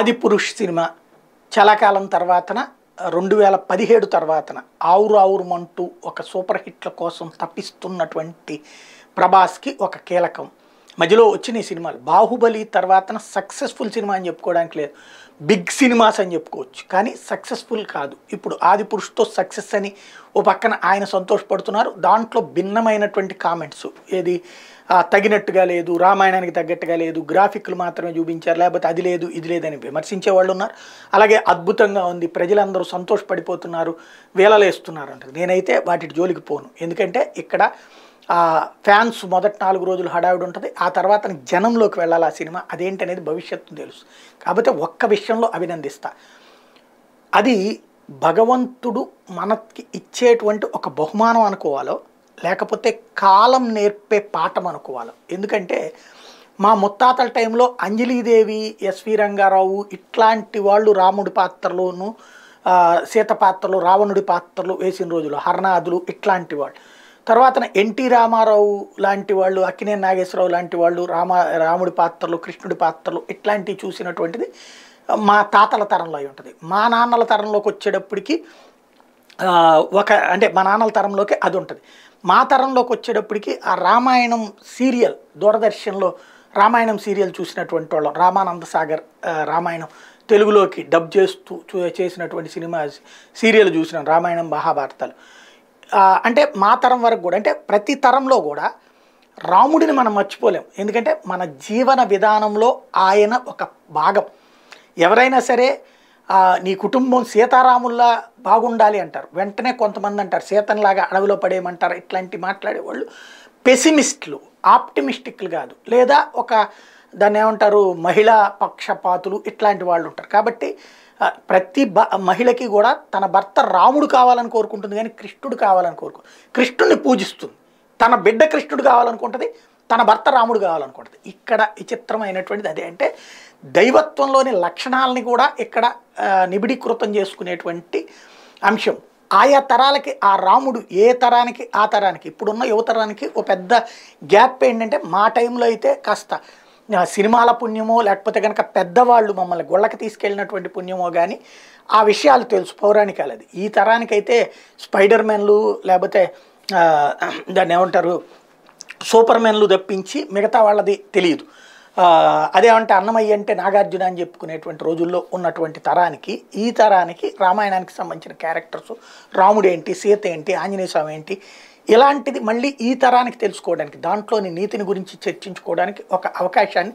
అది పురుష్ సినిమా చాలా కాలం తర్వాతన రెండు వేల పదిహేడు తర్వాతన ఆవురు ఆవురు మంటూ ఒక సూపర్ హిట్ల కోసం తప్పిస్తున్నటువంటి ప్రభాస్కి ఒక కీలకం మధ్యలో వచ్చిన ఈ సినిమాలు బాహుబలి తర్వాత సక్సెస్ఫుల్ సినిమా అని చెప్పుకోవడానికి లేదు బిగ్ సినిమాస్ అని చెప్పుకోవచ్చు కానీ సక్సెస్ఫుల్ కాదు ఇప్పుడు ఆది పురుషుతో సక్సెస్ అని ఓ పక్కన ఆయన సంతోషపడుతున్నారు దాంట్లో భిన్నమైనటువంటి కామెంట్స్ ఏది తగినట్టుగా లేదు రామాయణానికి తగ్గట్టుగా లేదు గ్రాఫిక్లు మాత్రమే చూపించారు లేకపోతే అది లేదు ఇది లేదని విమర్శించే వాళ్ళు ఉన్నారు అలాగే అద్భుతంగా ఉంది ప్రజలందరూ సంతోషపడిపోతున్నారు వేలలేస్తున్నారు అంటారు నేనైతే వాటి జోలికి పోను ఎందుకంటే ఇక్కడ ఫ్యాన్స్ మొదటి నాలుగు రోజులు హడావిడి ఉంటుంది ఆ తర్వాత జనంలోకి వెళ్ళాలి ఆ సినిమా అనేది భవిష్యత్తు తెలుసు కాకపోతే ఒక్క విషయంలో అభినందిస్తా అది భగవంతుడు మనకి ఇచ్చేటువంటి ఒక బహుమానం అనుకోవాలో లేకపోతే కాలం నేర్పే పాఠం అనుకోవాలో ఎందుకంటే మా ముత్తాతల టైంలో అంజలీదేవి ఎస్వి రంగారావు ఇట్లాంటి వాళ్ళు రాముడి పాత్రలోను సీత పాత్రలు రావణుడి పాత్రలు వేసిన రోజులు హర్నాథులు ఇట్లాంటి వాళ్ళు తర్వాత ఎన్టీ రామారావు లాంటి వాళ్ళు అక్కినే నాగేశ్వరరావు లాంటి వాళ్ళు రామ రాముడి పాత్రలు కృష్ణుడి పాత్రలు ఇట్లాంటివి చూసినటువంటిది మా తాతల తరంలో అయి ఉంటుంది మా నాన్నల తరంలోకి వచ్చేటప్పటికి ఒక అంటే మా నాన్నల తరంలోకి అది ఉంటుంది మా తరంలోకి వచ్చేటప్పటికి ఆ రామాయణం సీరియల్ దూరదర్శన్లో రామాయణం సీరియల్ చూసినటువంటి వాళ్ళం రామానంద సాగర్ రామాయణం తెలుగులోకి డబ్ చేస్తూ చేసినటువంటి సినిమా సీరియల్ చూసినాం రామాయణం మహాభారతాలు అంటే మా తరం వరకు కూడా అంటే ప్రతి తరంలో కూడా రాముడిని మనం మర్చిపోలేం ఎందుకంటే మన జీవన విధానంలో ఆయన ఒక భాగం ఎవరైనా సరే నీ కుటుంబం సీతారాముల్లా బాగుండాలి అంటారు వెంటనే కొంతమంది అంటారు సీతన్లాగా అడవిలో పడేయమంటారు ఇట్లాంటి మాట్లాడేవాళ్ళు పెసిమిస్ట్లు ఆప్టిమిస్టిక్లు కాదు లేదా ఒక దాన్ని ఏమంటారు మహిళా పక్షపాతులు ఇట్లాంటి వాళ్ళు ఉంటారు కాబట్టి ప్రతి బ మహిళకి కూడా తన భర్త రాముడు కావాలని కోరుకుంటుంది కానీ కృష్ణుడు కావాలని కోరుకు కృష్ణుడిని పూజిస్తుంది తన బిడ్డ కృష్ణుడు కావాలనుకుంటుంది తన భర్త రాముడు కావాలనుకుంటుంది ఇక్కడ విచిత్రమైనటువంటిది అదే అంటే దైవత్వంలోని లక్షణాలని కూడా ఇక్కడ నిబిడీకృతం చేసుకునేటువంటి అంశం ఆయా తరాలకి ఆ రాముడు ఏ తరానికి ఆ తరానికి ఇప్పుడున్న యువతరానికి ఒక పెద్ద గ్యాప్ ఏంటంటే మా టైంలో అయితే కాస్త సినిమాల పుణ్యమో లేకపోతే కనుక పెద్దవాళ్ళు మమ్మల్ని గొళ్ళకి తీసుకెళ్ళినటువంటి పుణ్యమో కానీ ఆ విషయాలు తెలుసు పౌరాణికాలు అది ఈ తరానికైతే స్పైడర్ మెన్లు లేకపోతే దాన్ని ఏమంటారు సూపర్ మెన్లు తప్పించి మిగతా వాళ్ళది తెలియదు అదేమంటే అన్నమయ్య అంటే నాగార్జున అని చెప్పుకునేటువంటి రోజుల్లో ఉన్నటువంటి తరానికి ఈ తరానికి రామాయణానికి సంబంధించిన క్యారెక్టర్స్ రాముడు ఏంటి సీత ఏంటి ఆంజనేయ స్వామి ఏంటి ఇలాంటిది మళ్ళీ ఈ తరానికి తెలుసుకోవడానికి దాంట్లోని నీతిని గురించి చర్చించుకోవడానికి ఒక అవకాశాన్ని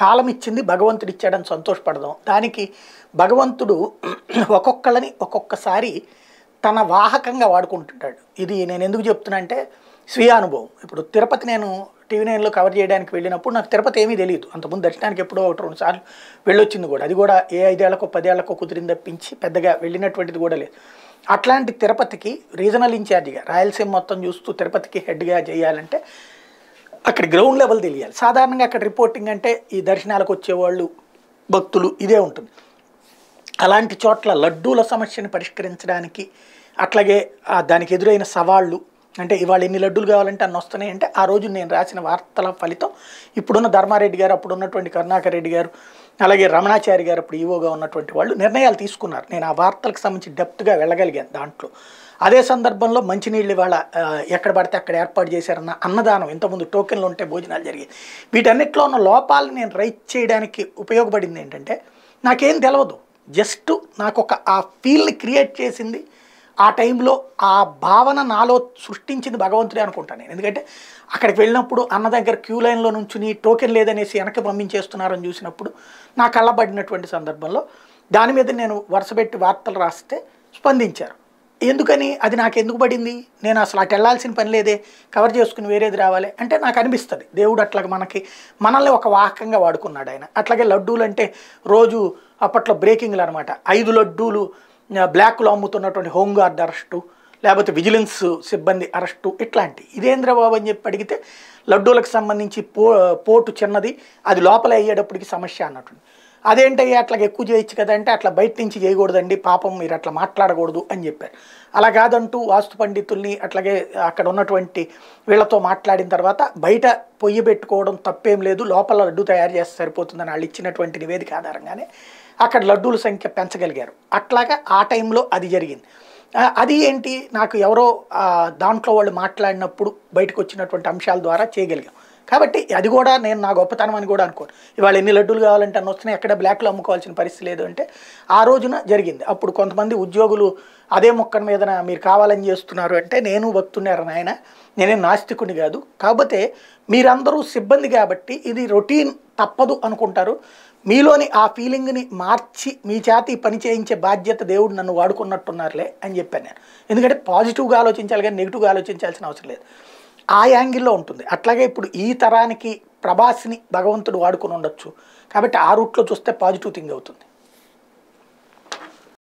కాలం ఇచ్చింది భగవంతుడు ఇచ్చాడని సంతోషపడదాం దానికి భగవంతుడు ఒక్కొక్కళ్ళని ఒక్కొక్కసారి తన వాహకంగా వాడుకుంటుంటాడు ఇది నేను ఎందుకు చెప్తున్నా అంటే స్వీయ అనుభవం ఇప్పుడు తిరుపతి నేను టీవీ నైన్లో కవర్ చేయడానికి వెళ్ళినప్పుడు నాకు తిరుపతి ఏమీ తెలియదు అంతకుముందు దర్శనానికి ఎప్పుడో ఒకటి రెండు సార్లు వెళ్ళొచ్చింది కూడా అది కూడా ఏ ఐదేళ్లకో పదేళ్లకో కుదిరిందప్పించి పెద్దగా వెళ్ళినటువంటిది కూడా లేదు అట్లాంటి తిరుపతికి రీజనల్ ఇన్ఛార్జిగా రాయలసీమ మొత్తం చూస్తూ తిరుపతికి హెడ్గా చేయాలంటే అక్కడ గ్రౌండ్ లెవెల్ తెలియాలి సాధారణంగా అక్కడ రిపోర్టింగ్ అంటే ఈ దర్శనాలకు వచ్చేవాళ్ళు భక్తులు ఇదే ఉంటుంది అలాంటి చోట్ల లడ్డూల సమస్యను పరిష్కరించడానికి అట్లాగే దానికి ఎదురైన సవాళ్ళు అంటే ఇవాళ ఎన్ని లడ్డూలు కావాలంటే అన్న వస్తున్నాయంటే అంటే ఆ రోజు నేను రాసిన వార్తల ఫలితం ఇప్పుడున్న ధర్మారెడ్డి గారు అప్పుడున్నటువంటి కరుణాకర్ రెడ్డి గారు అలాగే రమణాచారి గారు ఇప్పుడు ఈవోగా e ఉన్నటువంటి వాళ్ళు నిర్ణయాలు తీసుకున్నారు నేను ఆ వార్తలకు సంబంధించి డెప్త్గా వెళ్ళగలిగాను దాంట్లో అదే సందర్భంలో మంచినీళ్ళు ఇవాళ ఎక్కడ పడితే అక్కడ ఏర్పాటు చేశారన్న అన్నదానం ఇంతకుముందు టోకెన్లు ఉంటే భోజనాలు జరిగాయి వీటన్నిటిలో ఉన్న లోపాలను నేను రైట్ చేయడానికి ఉపయోగపడింది ఏంటంటే నాకేం తెలియదు జస్ట్ నాకు ఒక ఆ ఫీల్ని క్రియేట్ చేసింది ఆ టైంలో ఆ భావన నాలో సృష్టించింది భగవంతుడే అనుకుంటాను నేను ఎందుకంటే అక్కడికి వెళ్ళినప్పుడు అన్న దగ్గర క్యూ లైన్లో నుంచుని టోకెన్ లేదనేసి వెనక్కి పంపించేస్తున్నారని చూసినప్పుడు నా కళ్ళబడినటువంటి సందర్భంలో దాని మీద నేను వరుసపెట్టి వార్తలు రాస్తే స్పందించారు ఎందుకని అది నాకు ఎందుకు పడింది నేను అసలు అటు వెళ్ళాల్సిన పని లేదే కవర్ చేసుకుని వేరేది రావాలి అంటే నాకు అనిపిస్తుంది దేవుడు అట్లా మనకి మనల్ని ఒక వాహకంగా వాడుకున్నాడు ఆయన అట్లాగే లడ్డూలు అంటే రోజు అప్పట్లో బ్రేకింగ్లు అనమాట ఐదు లడ్డూలు బ్లాక్లో అమ్ముతున్నటువంటి హోంగార్డ్ అరెస్టు లేకపోతే విజిలెన్స్ సిబ్బంది అరెస్టు ఇట్లాంటి ఇదేంద్ర బాబు అని చెప్పి అడిగితే లడ్డూలకు సంబంధించి పో పోటు చిన్నది అది లోపల అయ్యేటప్పటికి సమస్య అన్నట్టు అదేంటయ్యా అట్లా ఎక్కువ చేయొచ్చు కదంటే అట్లా బయట నుంచి చేయకూడదండి పాపం మీరు అట్లా మాట్లాడకూడదు అని చెప్పారు అలా కాదంటూ వాస్తు పండితుల్ని అట్లాగే అక్కడ ఉన్నటువంటి వీళ్ళతో మాట్లాడిన తర్వాత బయట పొయ్యి పెట్టుకోవడం తప్పేం లేదు లోపల లడ్డు తయారు చేస్తే సరిపోతుందని వాళ్ళు ఇచ్చినటువంటి నివేదిక ఆధారంగానే అక్కడ లడ్డూల సంఖ్య పెంచగలిగారు అట్లాగా ఆ టైంలో అది జరిగింది అది ఏంటి నాకు ఎవరో దాంట్లో వాళ్ళు మాట్లాడినప్పుడు బయటకు వచ్చినటువంటి అంశాల ద్వారా చేయగలిగాం కాబట్టి అది కూడా నేను నా గొప్పతనం అని కూడా అనుకోను ఇవాళ ఎన్ని లడ్డూలు కావాలంటే అన్న వస్తున్నాయి ఎక్కడ బ్లాక్లో అమ్ముకోవాల్సిన పరిస్థితి లేదు అంటే ఆ రోజున జరిగింది అప్పుడు కొంతమంది ఉద్యోగులు అదే మొక్కల మీద మీరు కావాలని చేస్తున్నారు అంటే నేను భక్తున్నారు నాయన నేనే నాస్తికుని కాదు కాకపోతే మీరందరూ సిబ్బంది కాబట్టి ఇది రొటీన్ తప్పదు అనుకుంటారు మీలోని ఆ ఫీలింగ్ని మార్చి మీ చేతి పని చేయించే బాధ్యత దేవుడు నన్ను వాడుకున్నట్టున్నారులే అని చెప్పాను నేను ఎందుకంటే పాజిటివ్గా ఆలోచించాలి కానీ నెగిటివ్గా ఆలోచించాల్సిన అవసరం లేదు ఆ యాంగిల్లో ఉంటుంది అట్లాగే ఇప్పుడు ఈ తరానికి ప్రభాస్ని భగవంతుడు వాడుకొని ఉండొచ్చు కాబట్టి ఆ రూట్లో చూస్తే పాజిటివ్ థింగ్ అవుతుంది